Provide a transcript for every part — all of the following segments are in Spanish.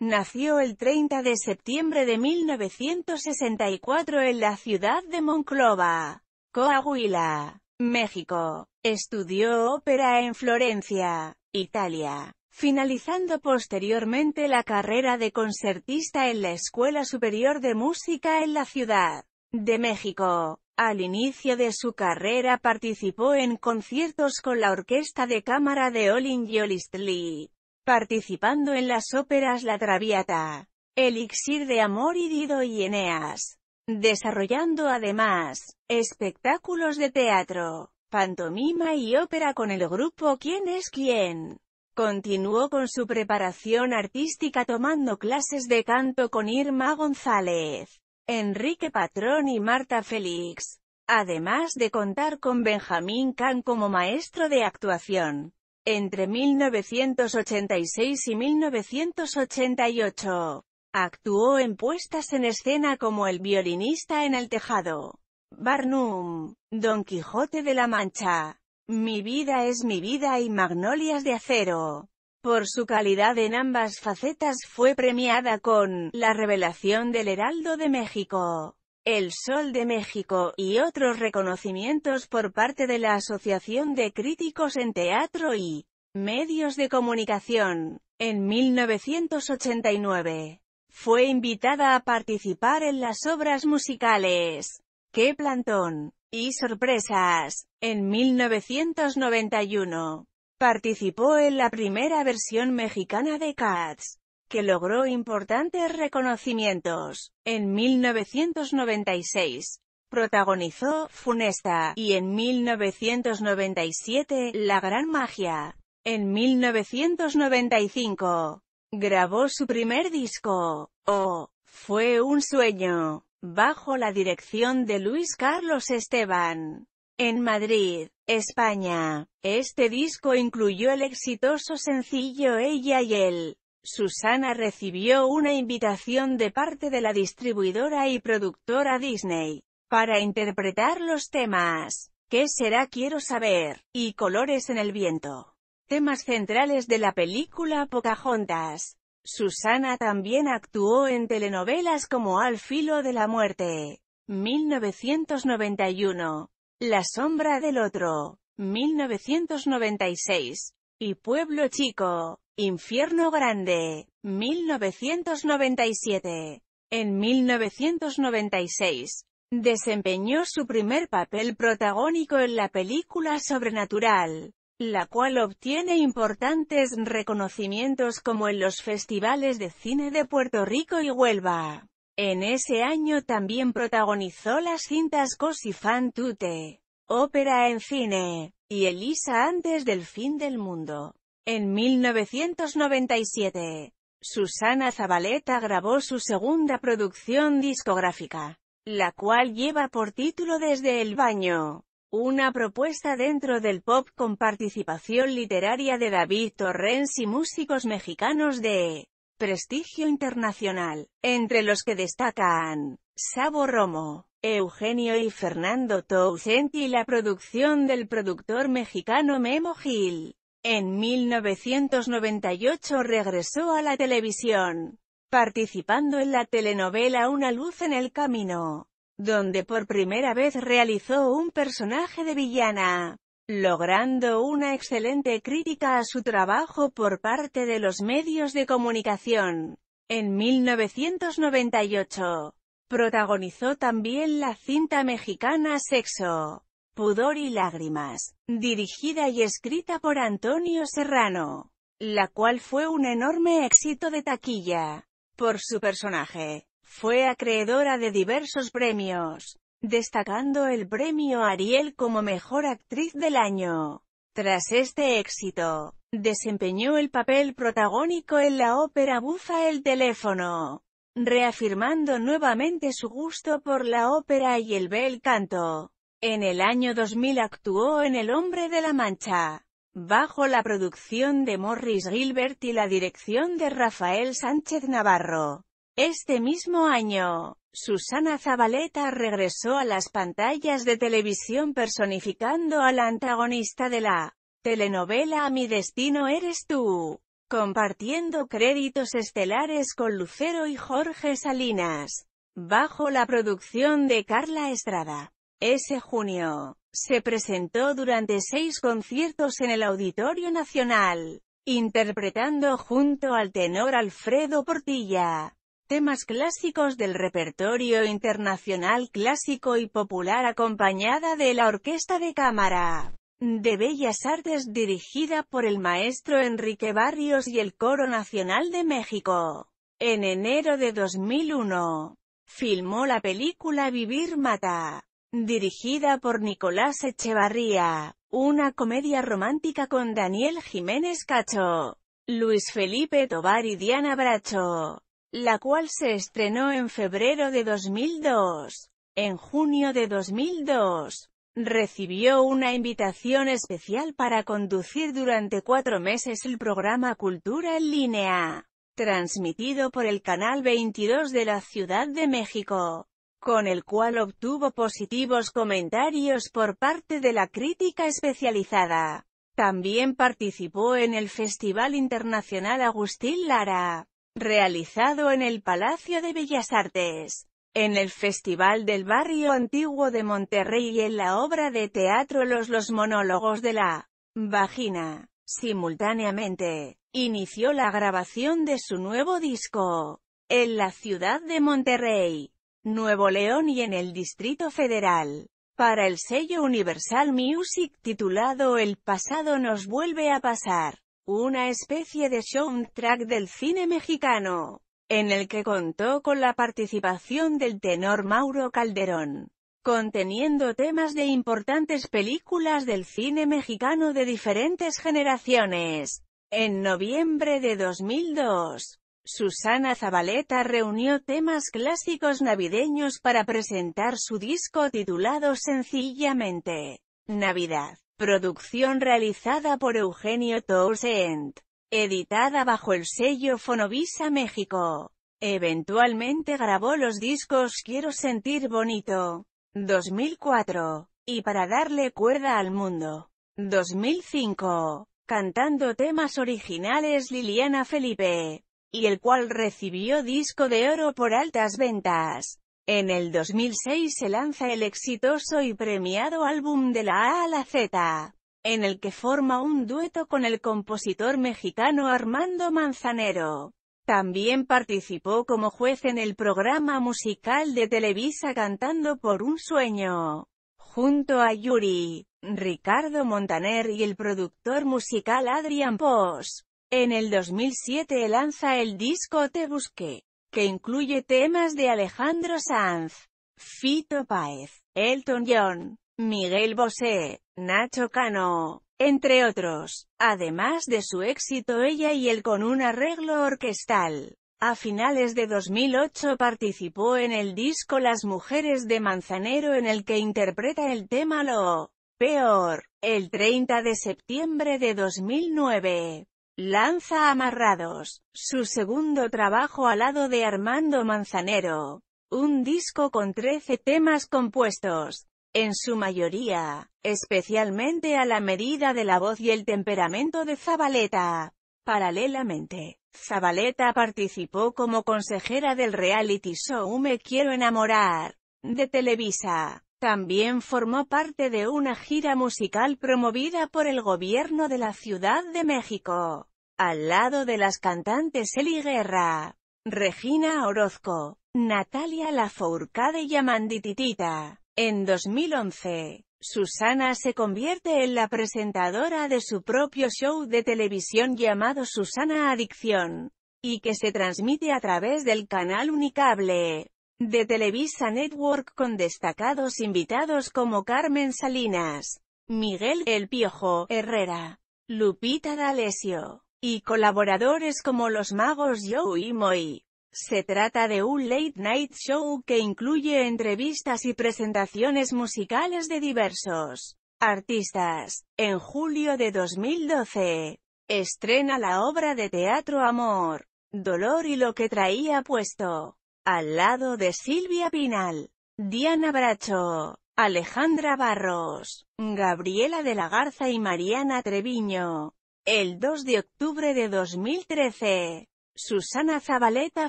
Nació el 30 de septiembre de 1964 en la ciudad de Monclova, Coahuila, México. Estudió ópera en Florencia, Italia, finalizando posteriormente la carrera de concertista en la Escuela Superior de Música en la ciudad de México. Al inicio de su carrera participó en conciertos con la Orquesta de Cámara de Olin Olistli participando en las óperas La Traviata, Elixir de Amor y Dido y Eneas, desarrollando además espectáculos de teatro, pantomima y ópera con el grupo Quién es quién. Continuó con su preparación artística tomando clases de canto con Irma González, Enrique Patrón y Marta Félix, además de contar con Benjamín Can como maestro de actuación entre 1986 y 1988. Actuó en puestas en escena como el violinista en el tejado, Barnum, Don Quijote de la Mancha, Mi vida es mi vida y Magnolias de acero. Por su calidad en ambas facetas fue premiada con La revelación del Heraldo de México. El Sol de México, y otros reconocimientos por parte de la Asociación de Críticos en Teatro y Medios de Comunicación. En 1989, fue invitada a participar en las obras musicales ¡Qué plantón! y sorpresas. En 1991, participó en la primera versión mexicana de Cats que logró importantes reconocimientos. En 1996, protagonizó Funesta, y en 1997, La Gran Magia. En 1995, grabó su primer disco, Oh, fue un sueño, bajo la dirección de Luis Carlos Esteban. En Madrid, España, este disco incluyó el exitoso sencillo Ella y él, Susana recibió una invitación de parte de la distribuidora y productora Disney, para interpretar los temas, ¿Qué será quiero saber? y Colores en el viento. Temas centrales de la película Pocahontas. Susana también actuó en telenovelas como Al filo de la muerte, 1991, La sombra del otro, 1996, y Pueblo Chico, Infierno Grande, 1997. En 1996, desempeñó su primer papel protagónico en la película Sobrenatural, la cual obtiene importantes reconocimientos como en los festivales de cine de Puerto Rico y Huelva. En ese año también protagonizó las cintas Cosi fan Tute, ópera en cine, y Elisa antes del fin del mundo. En 1997, Susana Zabaleta grabó su segunda producción discográfica, la cual lleva por título Desde el baño. Una propuesta dentro del pop con participación literaria de David Torrens y músicos mexicanos de prestigio internacional, entre los que destacan Sabo Romo, Eugenio y Fernando Tousenti y la producción del productor mexicano Memo Gil. En 1998 regresó a la televisión, participando en la telenovela Una luz en el camino, donde por primera vez realizó un personaje de villana, logrando una excelente crítica a su trabajo por parte de los medios de comunicación. En 1998, Protagonizó también la cinta mexicana Sexo, Pudor y Lágrimas, dirigida y escrita por Antonio Serrano, la cual fue un enorme éxito de taquilla. Por su personaje, fue acreedora de diversos premios, destacando el premio Ariel como Mejor Actriz del Año. Tras este éxito, desempeñó el papel protagónico en la ópera bufa El Teléfono, reafirmando nuevamente su gusto por la ópera y el bel canto. En el año 2000 actuó en El hombre de la Mancha, bajo la producción de Morris Gilbert y la dirección de Rafael Sánchez Navarro. Este mismo año, Susana Zabaleta regresó a las pantallas de televisión personificando a la antagonista de la telenovela Mi destino eres tú compartiendo créditos estelares con Lucero y Jorge Salinas, bajo la producción de Carla Estrada. Ese junio, se presentó durante seis conciertos en el Auditorio Nacional, interpretando junto al tenor Alfredo Portilla, temas clásicos del repertorio internacional clásico y popular acompañada de la Orquesta de Cámara de Bellas Artes dirigida por el maestro Enrique Barrios y el Coro Nacional de México. En enero de 2001, filmó la película Vivir Mata, dirigida por Nicolás Echevarría, una comedia romántica con Daniel Jiménez Cacho, Luis Felipe Tobar y Diana Bracho, la cual se estrenó en febrero de 2002. En junio de 2002, Recibió una invitación especial para conducir durante cuatro meses el programa Cultura en Línea, transmitido por el Canal 22 de la Ciudad de México, con el cual obtuvo positivos comentarios por parte de la crítica especializada. También participó en el Festival Internacional Agustín Lara, realizado en el Palacio de Bellas Artes en el Festival del Barrio Antiguo de Monterrey y en la obra de teatro Los Los Monólogos de la Vagina. Simultáneamente, inició la grabación de su nuevo disco, en la ciudad de Monterrey, Nuevo León y en el Distrito Federal, para el sello Universal Music titulado El pasado nos vuelve a pasar, una especie de soundtrack del cine mexicano en el que contó con la participación del tenor Mauro Calderón, conteniendo temas de importantes películas del cine mexicano de diferentes generaciones. En noviembre de 2002, Susana Zabaleta reunió temas clásicos navideños para presentar su disco titulado sencillamente, Navidad, producción realizada por Eugenio Toussaint editada bajo el sello Fonovisa México. Eventualmente grabó los discos Quiero sentir bonito, 2004, y Para darle cuerda al mundo, 2005, cantando temas originales Liliana Felipe, y el cual recibió disco de oro por altas ventas. En el 2006 se lanza el exitoso y premiado álbum de la A a la Z en el que forma un dueto con el compositor mexicano Armando Manzanero. También participó como juez en el programa musical de Televisa Cantando por un Sueño, junto a Yuri, Ricardo Montaner y el productor musical Adrian Pos. En el 2007 lanza el disco Te Busqué, que incluye temas de Alejandro Sanz, Fito Páez, Elton John, Miguel Bosé, Nacho Cano, entre otros. Además de su éxito Ella y él con un arreglo orquestal. A finales de 2008 participó en el disco Las Mujeres de Manzanero en el que interpreta el tema Lo Peor. El 30 de septiembre de 2009, lanza Amarrados, su segundo trabajo al lado de Armando Manzanero. Un disco con 13 temas compuestos, en su mayoría, especialmente a la medida de la voz y el temperamento de Zabaleta. Paralelamente, Zabaleta participó como consejera del reality show Me Quiero Enamorar, de Televisa. También formó parte de una gira musical promovida por el gobierno de la Ciudad de México, al lado de las cantantes Eli Guerra, Regina Orozco, Natalia Lafourcade y Amandititita. En 2011, Susana se convierte en la presentadora de su propio show de televisión llamado Susana Adicción, y que se transmite a través del canal Unicable de Televisa Network con destacados invitados como Carmen Salinas, Miguel El Piojo Herrera, Lupita D'Alessio, y colaboradores como los magos Joe y Moi. Se trata de un late-night show que incluye entrevistas y presentaciones musicales de diversos artistas. En julio de 2012, estrena la obra de teatro Amor, Dolor y lo que traía puesto, al lado de Silvia Pinal, Diana Bracho, Alejandra Barros, Gabriela de la Garza y Mariana Treviño. El 2 de octubre de 2013. Susana Zabaleta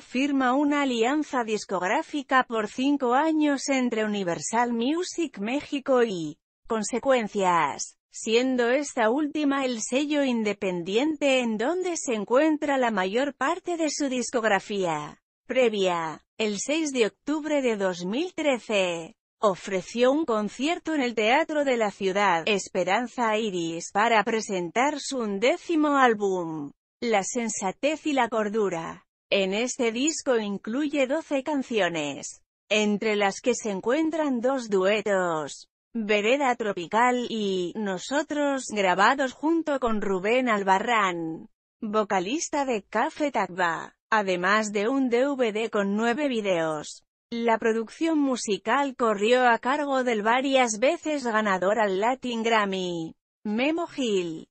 firma una alianza discográfica por cinco años entre Universal Music México y Consecuencias, siendo esta última el sello independiente en donde se encuentra la mayor parte de su discografía. Previa, el 6 de octubre de 2013 ofreció un concierto en el Teatro de la Ciudad, Esperanza Iris, para presentar su undécimo álbum la sensatez y la cordura. En este disco incluye 12 canciones, entre las que se encuentran dos duetos, Vereda Tropical y Nosotros, grabados junto con Rubén Albarrán, vocalista de Café Tacba, además de un DVD con nueve videos. La producción musical corrió a cargo del varias veces ganador al Latin Grammy, Memo Gil.